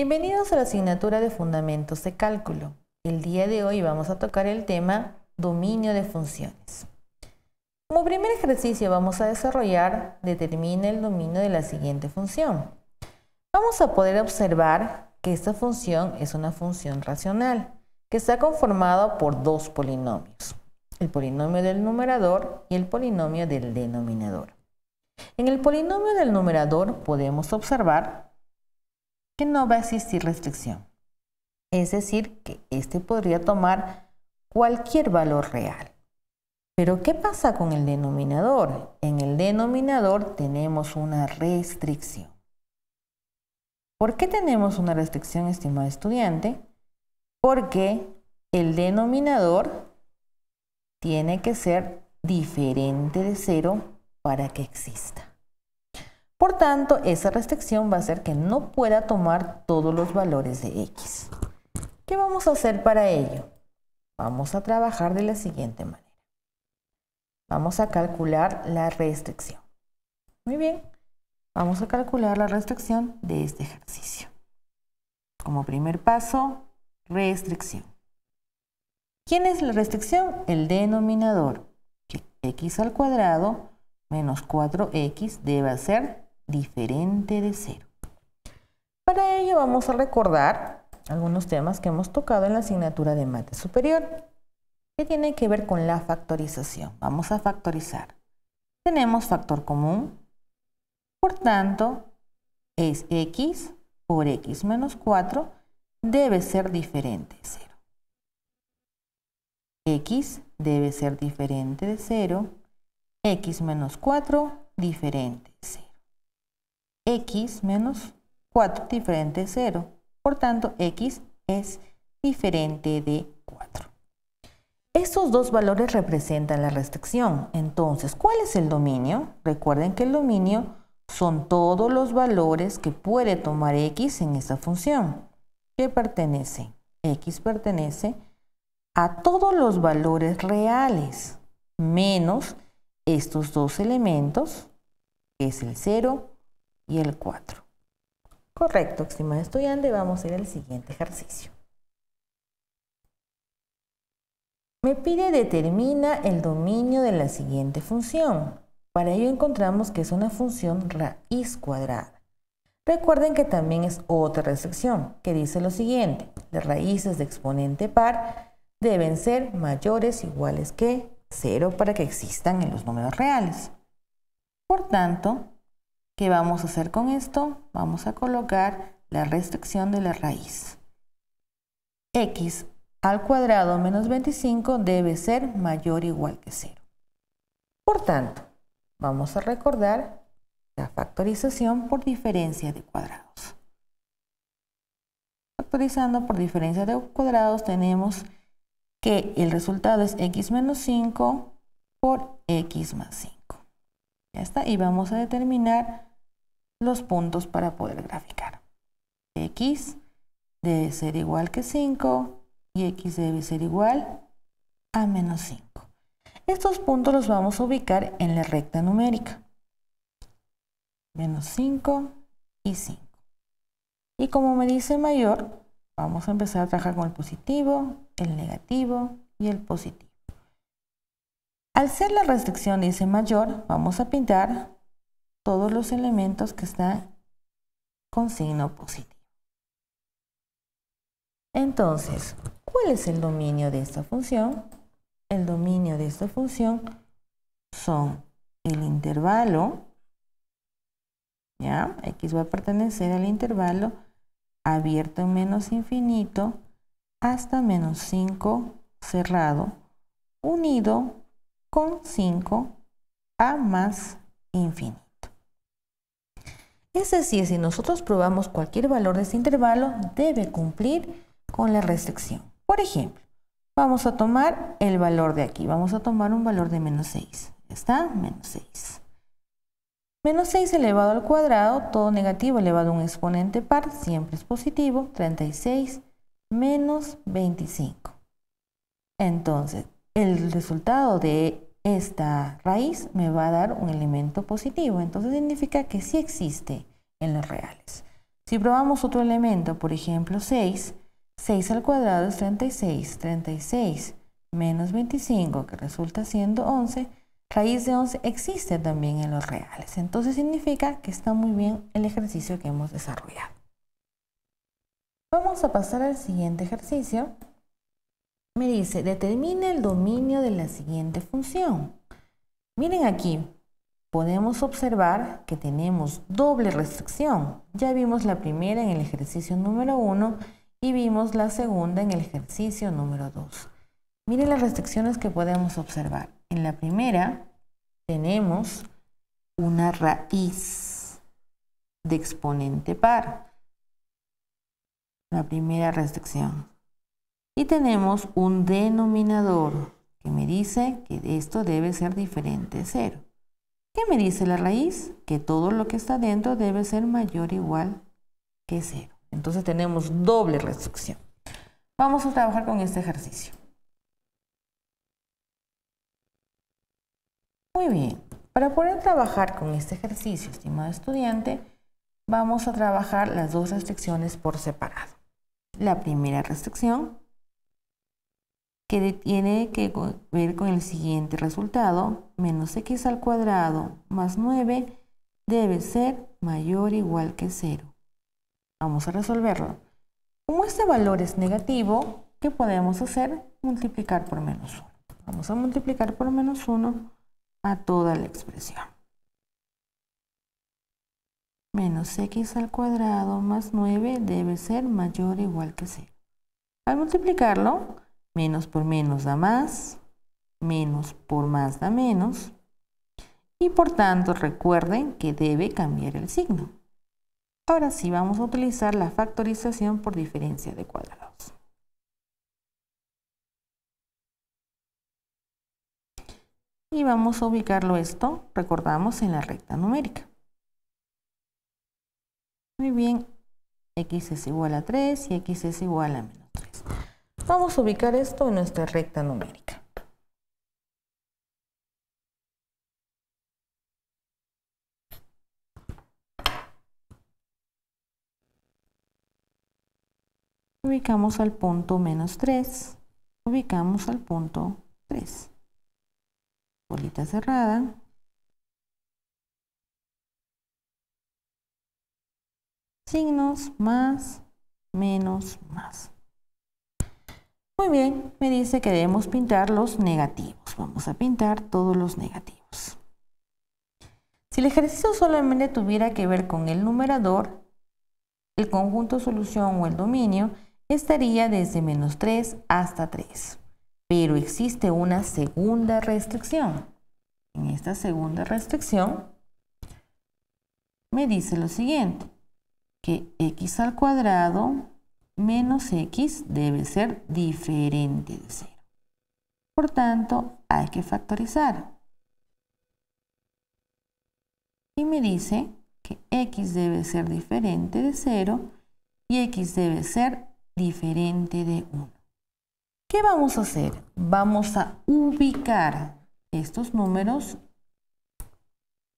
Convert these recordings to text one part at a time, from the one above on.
Bienvenidos a la asignatura de Fundamentos de Cálculo. El día de hoy vamos a tocar el tema dominio de funciones. Como primer ejercicio vamos a desarrollar determina el dominio de la siguiente función. Vamos a poder observar que esta función es una función racional que está conformada por dos polinomios, el polinomio del numerador y el polinomio del denominador. En el polinomio del numerador podemos observar que no va a existir restricción. Es decir, que este podría tomar cualquier valor real. Pero ¿qué pasa con el denominador? En el denominador tenemos una restricción. ¿Por qué tenemos una restricción, estimado estudiante? Porque el denominador tiene que ser diferente de cero para que exista. Por tanto, esa restricción va a ser que no pueda tomar todos los valores de x. ¿Qué vamos a hacer para ello? Vamos a trabajar de la siguiente manera. Vamos a calcular la restricción. Muy bien, vamos a calcular la restricción de este ejercicio. Como primer paso, restricción. ¿Quién es la restricción? El denominador. x al cuadrado menos 4x debe ser diferente de cero. Para ello vamos a recordar algunos temas que hemos tocado en la asignatura de mate superior, que tienen que ver con la factorización. Vamos a factorizar. Tenemos factor común, por tanto, es x por x menos 4 debe ser diferente de 0. x debe ser diferente de 0, x menos 4 diferente x menos 4 diferente de 0. Por tanto, x es diferente de 4. Estos dos valores representan la restricción. Entonces, ¿cuál es el dominio? Recuerden que el dominio son todos los valores que puede tomar x en esta función. ¿Qué pertenece? x pertenece a todos los valores reales menos estos dos elementos, que es el 0 y el 4. Correcto, estimado estudiante, vamos a ir al siguiente ejercicio. Me pide determina el dominio de la siguiente función. Para ello encontramos que es una función raíz cuadrada. Recuerden que también es otra restricción que dice lo siguiente. Las raíces de exponente par deben ser mayores o iguales que 0 para que existan en los números reales. Por tanto, ¿Qué vamos a hacer con esto? Vamos a colocar la restricción de la raíz. x al cuadrado menos 25 debe ser mayor o igual que 0. Por tanto, vamos a recordar la factorización por diferencia de cuadrados. Factorizando por diferencia de cuadrados tenemos que el resultado es x menos 5 por x más 5. Ya está, y vamos a determinar los puntos para poder graficar. X debe ser igual que 5 y X debe ser igual a menos 5. Estos puntos los vamos a ubicar en la recta numérica. Menos 5 y 5. Y como me dice mayor, vamos a empezar a trabajar con el positivo, el negativo y el positivo. Al ser la restricción dice mayor, vamos a pintar todos los elementos que están con signo positivo. Entonces, ¿cuál es el dominio de esta función? El dominio de esta función son el intervalo, ¿ya? X va a pertenecer al intervalo abierto en menos infinito hasta menos 5 cerrado, unido con 5 a más infinito. Es decir, si nosotros probamos cualquier valor de este intervalo, debe cumplir con la restricción. Por ejemplo, vamos a tomar el valor de aquí. Vamos a tomar un valor de menos 6. ¿Está? Menos 6. Menos 6 elevado al cuadrado, todo negativo elevado a un exponente par, siempre es positivo, 36 menos 25. Entonces, el resultado de esta raíz me va a dar un elemento positivo. Entonces significa que si existe en los reales. Si probamos otro elemento, por ejemplo 6, 6 al cuadrado es 36, 36 menos 25, que resulta siendo 11, raíz de 11 existe también en los reales. Entonces significa que está muy bien el ejercicio que hemos desarrollado. Vamos a pasar al siguiente ejercicio. Me dice, determine el dominio de la siguiente función. Miren aquí, podemos observar que tenemos doble restricción. Ya vimos la primera en el ejercicio número 1 y vimos la segunda en el ejercicio número 2. Miren las restricciones que podemos observar. En la primera tenemos una raíz de exponente par. La primera restricción. Y tenemos un denominador que me dice que esto debe ser diferente de cero. ¿Qué me dice la raíz? Que todo lo que está dentro debe ser mayor o igual que cero. Entonces tenemos doble restricción. Vamos a trabajar con este ejercicio. Muy bien. Para poder trabajar con este ejercicio, estimado estudiante, vamos a trabajar las dos restricciones por separado. La primera restricción que tiene que ver con el siguiente resultado, menos x al cuadrado más 9 debe ser mayor o igual que 0. Vamos a resolverlo. Como este valor es negativo, ¿qué podemos hacer? Multiplicar por menos 1. Vamos a multiplicar por menos 1 a toda la expresión. Menos x al cuadrado más 9 debe ser mayor o igual que 0. Al multiplicarlo, Menos por menos da más, menos por más da menos. Y por tanto recuerden que debe cambiar el signo. Ahora sí vamos a utilizar la factorización por diferencia de cuadrados. Y vamos a ubicarlo esto, recordamos, en la recta numérica. Muy bien, x es igual a 3 y x es igual a menos. Vamos a ubicar esto en nuestra recta numérica. Ubicamos al punto menos 3. Ubicamos al punto 3. Bolita cerrada. Signos más, menos, más. Muy bien, me dice que debemos pintar los negativos. Vamos a pintar todos los negativos. Si el ejercicio solamente tuviera que ver con el numerador, el conjunto solución o el dominio estaría desde menos 3 hasta 3. Pero existe una segunda restricción. En esta segunda restricción me dice lo siguiente, que x al cuadrado menos x debe ser diferente de 0. Por tanto, hay que factorizar. Y me dice que x debe ser diferente de 0 y x debe ser diferente de 1. ¿Qué vamos a hacer? Vamos a ubicar estos números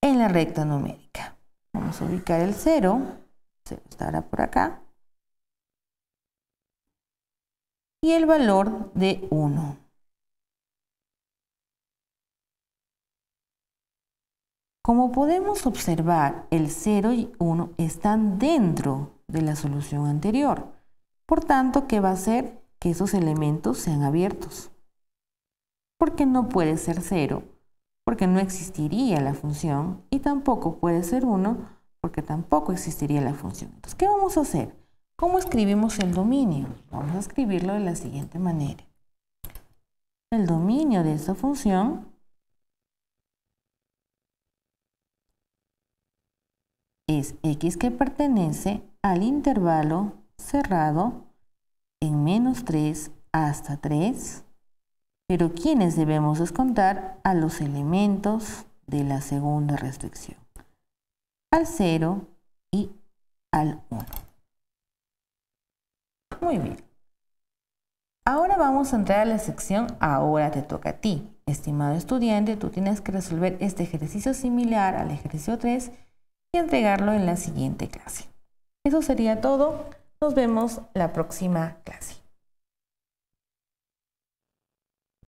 en la recta numérica. Vamos a ubicar el 0, 0 estará por acá, y el valor de 1. Como podemos observar, el 0 y 1 están dentro de la solución anterior. Por tanto, ¿qué va a hacer? Que esos elementos sean abiertos. Porque no puede ser 0, porque no existiría la función, y tampoco puede ser 1, porque tampoco existiría la función. Entonces, ¿qué vamos a hacer? ¿Cómo escribimos el dominio? Vamos a escribirlo de la siguiente manera. El dominio de esta función es x que pertenece al intervalo cerrado en menos 3 hasta 3, pero quienes debemos descontar a los elementos de la segunda restricción, al 0 y al 1. Muy bien. Ahora vamos a entrar a la sección Ahora te toca a ti. Estimado estudiante, tú tienes que resolver este ejercicio similar al ejercicio 3 y entregarlo en la siguiente clase. Eso sería todo. Nos vemos la próxima clase.